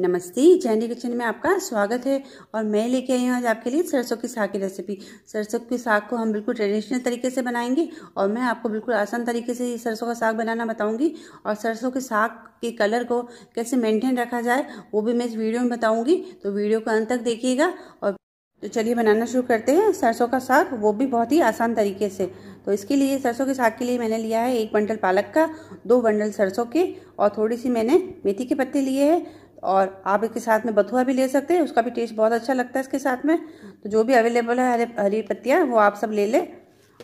नमस्ते जैनी किचन में आपका स्वागत है और मैं लेके आई हूँ आज आपके लिए सरसों की साग की रेसिपी सरसों की साग को हम बिल्कुल ट्रेडिशनल तरीके से बनाएंगे और मैं आपको बिल्कुल आसान तरीके से सरसों का साग बनाना बताऊंगी और सरसों के साग के कलर को कैसे मेंटेन रखा जाए वो भी मैं इस वीडियो में बताऊँगी तो वीडियो को अंत तक देखिएगा और तो चलिए बनाना शुरू करते हैं सरसों का साग वो भी बहुत ही आसान तरीके से तो इसके लिए सरसों के साग के लिए मैंने लिया है एक बंडल पालक का दो बंडल सरसों के और थोड़ी सी मैंने मेथी के पत्ते लिए हैं और आप इसके साथ में बथुआ भी ले सकते हैं उसका भी टेस्ट बहुत अच्छा लगता है इसके साथ में तो जो भी अवेलेबल है हरे हरी पत्तियाँ वो आप सब ले लें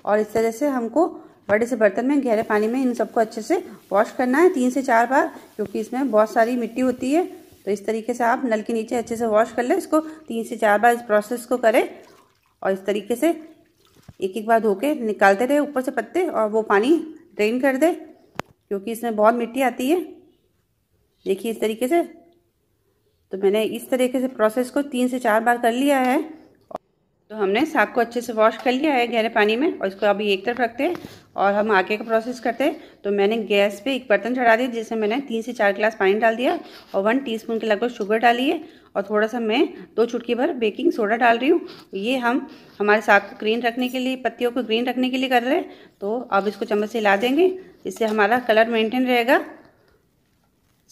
और इस तरह से हमको बड़े से बर्तन में गहरे पानी में इन सबको अच्छे से वॉश करना है तीन से चार बार क्योंकि इसमें बहुत सारी मिट्टी होती है तो इस तरीके से आप नल के नीचे अच्छे से वॉश कर लें इसको तीन से चार बार इस प्रोसेस को करें और इस तरीके से एक एक बार धो के निकालते रहे ऊपर से पत्ते और वो पानी ड्रेन कर दे क्योंकि इसमें बहुत मिट्टी आती है देखिए इस तरीके से तो मैंने इस तरीके से प्रोसेस को तीन से चार बार कर लिया है तो हमने साग को अच्छे से वॉश कर लिया है गहरे पानी में और इसको अभी एक तरफ रखते हैं और हम आगे का प्रोसेस करते हैं तो मैंने गैस पे एक बर्तन चढ़ा दिया जिसमें मैंने तीन से चार गिलास पानी डाल दिया और वन टीस्पून के लगभग शुगर डाली है और थोड़ा सा मैं दो चुटकी भर बेकिंग सोडा डाल रही हूँ ये हम हमारे साग को ग्रीन रखने के लिए पत्तियों को ग्रीन रखने के लिए कर रहे हैं तो अब इसको चम्मच से हिला देंगे इससे हमारा कलर मेंटेन रहेगा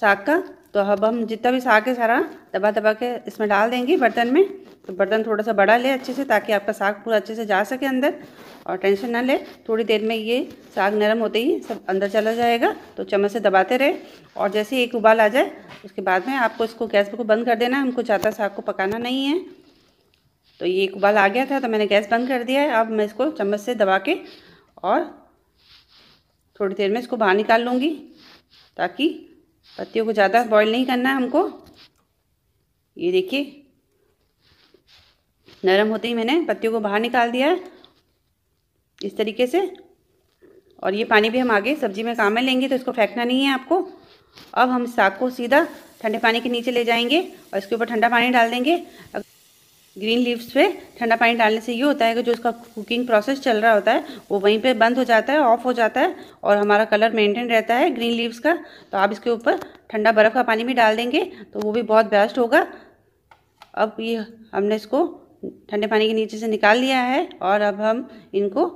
साग का तो अब हम जितना भी साग है सारा दबा दबा के इसमें डाल देंगे बर्तन में तो बर्तन थोड़ा सा बड़ा ले अच्छे से ताकि आपका साग पूरा अच्छे से जा सके अंदर और टेंशन ना ले थोड़ी देर में ये साग नरम होते ही सब अंदर चला जाएगा तो चम्मच से दबाते रहे और जैसे ही एक उबाल आ जाए उसके बाद में आपको इसको गैस को बंद कर देना हमको ज़्यादा साग को पकाना नहीं है तो ये एक उबाल आ गया था तो मैंने गैस बंद कर दिया है अब मैं इसको चम्मच से दबा के और थोड़ी देर में इसको बाहर निकाल लूँगी ताकि पत्तियों को ज़्यादा बॉईल नहीं करना है हमको ये देखिए नरम होते ही मैंने पत्तियों को बाहर निकाल दिया है इस तरीके से और ये पानी भी हम आगे सब्जी में काम में लेंगे तो इसको फेंकना नहीं है आपको अब हम साग को सीधा ठंडे पानी के नीचे ले जाएंगे और इसके ऊपर ठंडा पानी डाल देंगे अगर ग्रीन लीव्स पे ठंडा पानी डालने से ये होता है कि जो उसका कुकिंग प्रोसेस चल रहा होता है वो वहीं पे बंद हो जाता है ऑफ हो जाता है और हमारा कलर मेंटेन रहता है ग्रीन लीव्स का तो आप इसके ऊपर ठंडा बर्फ़ का पानी भी डाल देंगे तो वो भी बहुत बेस्ट होगा अब ये हमने इसको ठंडे पानी के नीचे से निकाल लिया है और अब हम इनको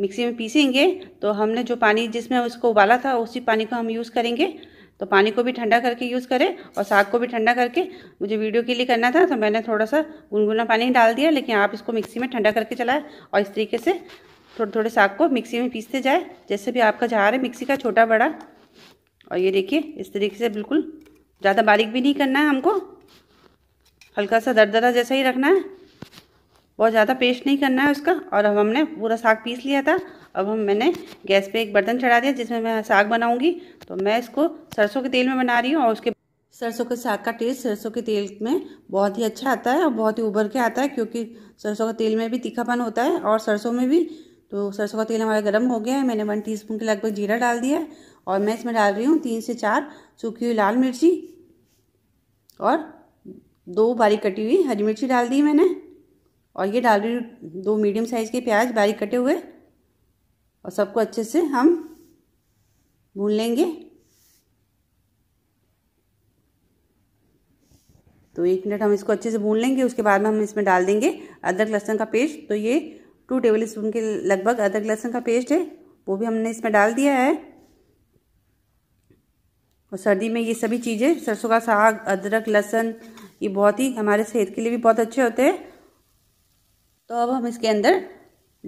मिक्सी में पीसेंगे तो हमने जो पानी जिसमें उसको उबाला था उसी पानी को हम यूज़ करेंगे तो पानी को भी ठंडा करके यूज़ करें और साग को भी ठंडा करके मुझे वीडियो के लिए करना था तो मैंने थोड़ा सा गुनगुना पानी डाल दिया लेकिन आप इसको मिक्सी में ठंडा करके चलाएं और इस तरीके से थोड़े थोड़े साग को मिक्सी में पीसते जाए जैसे भी आपका जार है मिक्सी का छोटा बड़ा और ये देखिए इस तरीके से बिल्कुल ज़्यादा बारीक भी नहीं करना है हमको हल्का सा दरदरा जैसा ही रखना है बहुत ज़्यादा पेस्ट नहीं करना है उसका और अब हमने पूरा साग पीस लिया था अब हम मैंने गैस पे एक बर्तन चढ़ा दिया जिसमें मैं साग बनाऊंगी तो मैं इसको सरसों के तेल में बना रही हूँ और उसके सरसों के साग का टेस्ट सरसों के तेल में बहुत ही अच्छा आता है और बहुत ही उभर के आता है क्योंकि सरसों का तेल में भी तीखापन होता है और सरसों में भी तो सरसों का तेल हमारा गर्म हो गया है मैंने वन टी के लगभग जीरा डाल दिया है और मैं इसमें डाल रही हूँ तीन से चार सूखी हुई लाल मिर्ची और दो बारीक कटी हुई हरी मिर्ची डाल दी मैंने और ये डाल रही हूँ दो मीडियम साइज़ के प्याज बारीक कटे हुए और सबको अच्छे से हम भून लेंगे तो एक मिनट हम इसको अच्छे से भून लेंगे उसके बाद में हम इसमें डाल देंगे अदरक लहसुन का पेस्ट तो ये टू टेबल स्पून के लगभग अदरक लहसुन का पेस्ट है वो भी हमने इसमें डाल दिया है और सर्दी में ये सभी चीज़ें सरसों का साग अदरक लहसुन ये बहुत ही हमारे सेहत के लिए भी बहुत अच्छे होते हैं तो अब हम इसके अंदर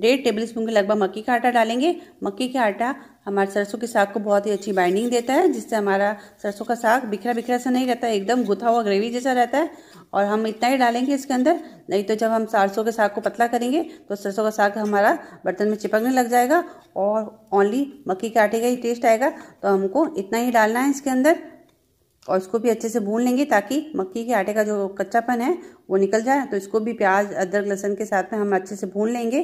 डेढ़ टेबल स्पून के लगभग मक्की का आटा डालेंगे मक्की का आटा हमारे सरसों के साग को बहुत ही अच्छी बाइंडिंग देता है जिससे हमारा सरसों का साग बिखरा बिखरा सा नहीं रहता एकदम गुथा हुआ ग्रेवी जैसा रहता है और हम इतना ही डालेंगे इसके अंदर नहीं तो जब हम सरसों के साग को पतला करेंगे तो सरसों का साग हमारा बर्तन में चिपकने लग जाएगा और ओनली मक्की के आटे का ही टेस्ट आएगा तो हमको इतना ही डालना है इसके अंदर और इसको भी अच्छे से भून लेंगे ताकि मक्की के आटे का जो कच्चापन है वो निकल जाए तो इसको भी प्याज अदरक लहसन के साथ में हम अच्छे से भून लेंगे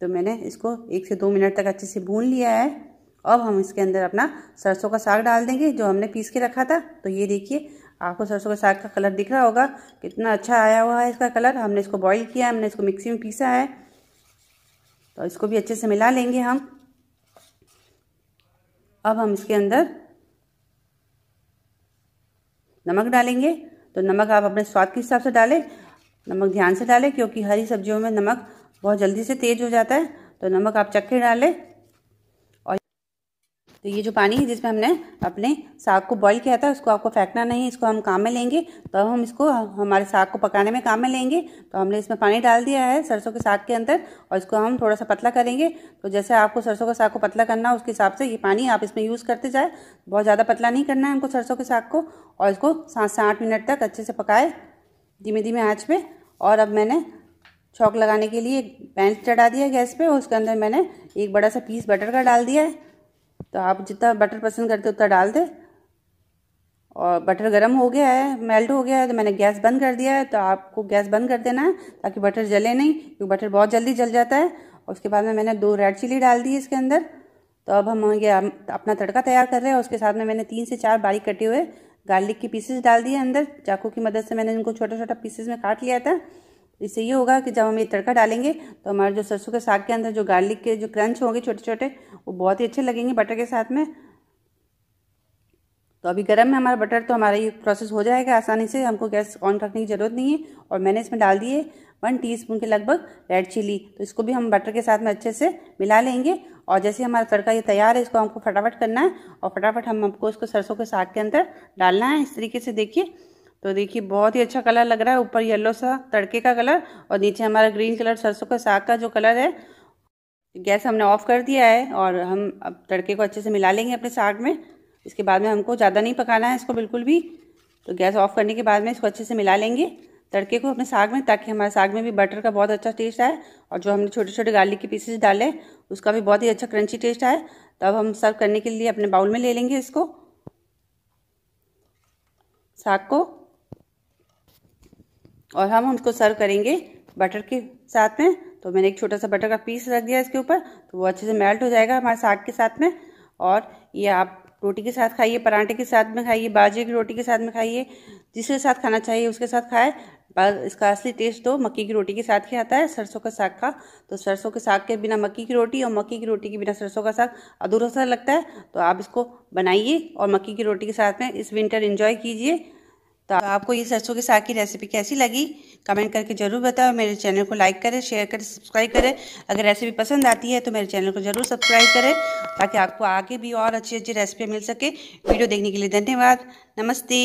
तो मैंने इसको एक से दो मिनट तक अच्छे से भून लिया है अब हम इसके अंदर अपना सरसों का साग डाल देंगे जो हमने पीस के रखा था तो ये देखिए आपको सरसों का साग का कलर दिख रहा होगा कितना अच्छा आया हुआ है इसका कलर हमने इसको बॉईल किया हमने इसको मिक्सी में पीसा है तो इसको भी अच्छे से मिला लेंगे हम अब हम इसके अंदर नमक डालेंगे तो नमक आप अपने स्वाद के हिसाब से डालें नमक ध्यान से डालें क्योंकि हरी सब्जियों में नमक बहुत जल्दी से तेज़ हो जाता है तो नमक आप चख के डालें और तो ये जो पानी है जिसमें हमने अपने साग को बॉईल किया था उसको आपको फेंकना नहीं इसको हम काम में लेंगे तो हम इसको हमारे साग को पकाने में काम में लेंगे तो हमने इसमें पानी डाल दिया है सरसों के साग के अंदर और इसको हम थोड़ा सा पतला करेंगे तो जैसे आपको सरसों के साग को पतला करना उसके हिसाब से ये पानी आप इसमें यूज़ करते जाए बहुत ज़्यादा पतला नहीं करना है हमको सरसों के साग को और इसको सात से आठ मिनट तक अच्छे से पकाए धीमे धीमे आँच पर और अब मैंने छौक लगाने के लिए पैन चढ़ा दिया गैस पे उसके अंदर मैंने एक बड़ा सा पीस बटर का डाल दिया है तो आप जितना बटर पसंद करते उतना डाल दें और बटर गर्म हो गया है मेल्ट हो गया है तो मैंने गैस बंद कर दिया है तो आपको गैस बंद कर देना है ताकि बटर जले नहीं क्योंकि बटर बहुत जल्दी जल जाता है और उसके बाद में मैंने दो रेड चिली डाल दी इसके अंदर तो अब हम ये अपना तड़का तैयार कर रहे हैं उसके साथ में मैंने तीन से चार बारीक कटे हुए गार्लिक के पीसेस डाल दिए अंदर चाकू की मदद से मैंने इनको छोटा छोटा पीसेस में काट लिया था इससे ये होगा कि जब हम ये तड़का डालेंगे तो हमारे जो सरसों के साग के अंदर जो गार्लिक के जो क्रंच होंगे छोटे छोटे वो बहुत ही अच्छे लगेंगे बटर के साथ में तो अभी गर्म है हमारा बटर तो हमारा ये प्रोसेस हो जाएगा आसानी से हमको गैस ऑन करने की ज़रूरत नहीं है और मैंने इसमें डाल दिए वन टीस्पून के लगभग रेड चिली तो इसको भी हम बटर के साथ में अच्छे से मिला लेंगे और जैसे हमारा तड़का ये तैयार है इसको हमको फटाफट करना है और फटाफट हम हमको इसको सरसों के साग के अंदर डालना है इस तरीके से देखिए तो देखिए बहुत ही अच्छा कलर लग रहा है ऊपर येलो सा तड़के का कलर और नीचे हमारा ग्रीन कलर सरसों के साग का जो कलर है गैस हमने ऑफ़ कर दिया है और हम अब तड़के को अच्छे से मिला लेंगे अपने साग में इसके बाद में हमको ज़्यादा नहीं पकाना है इसको बिल्कुल भी तो गैस ऑफ़ करने के बाद में इसको अच्छे से मिला लेंगे तड़के को अपने साग में ताकि हमारे साग में भी बटर का बहुत अच्छा टेस्ट आए और जो हमने छोटे छोटे गार्लिक के पीसेस डाले उसका भी बहुत ही अच्छा क्रंची टेस्ट आए तब हम सर्व करने के लिए अपने बाउल में ले लेंगे इसको साग को और हम उसको सर्व करेंगे बटर के साथ में तो मैंने एक छोटा सा बटर का पीस रख दिया इसके ऊपर तो वो अच्छे से मेल्ट हो जाएगा हमारे साग के साथ में और ये आप रोटी के साथ खाइए परांठे के साथ में खाइए बाजरे की रोटी के साथ में खाइए जिसके साथ खाना चाहिए उसके साथ खाए पर इसका असली टेस्ट तो मक्की की रोटी के साथ ही आता है सरसों का साग का तो सरसों के साग के बिना मक्की की रोटी और मक्की की रोटी के बिना सरसों का साग अधूरा सा लगता है तो आप इसको बनाइए और मक्की की रोटी के साथ में इस विंटर इन्जॉय कीजिए तो आपको ये सरसों के साग की रेसिपी कैसी लगी कमेंट करके ज़रूर बताएं मेरे चैनल को लाइक करें शेयर करें सब्सक्राइब करें अगर रेसिपी पसंद आती है तो मेरे चैनल को ज़रूर सब्सक्राइब करें ताकि आपको आगे भी और अच्छी अच्छी रेसिपी मिल सके वीडियो देखने के लिए धन्यवाद नमस्ते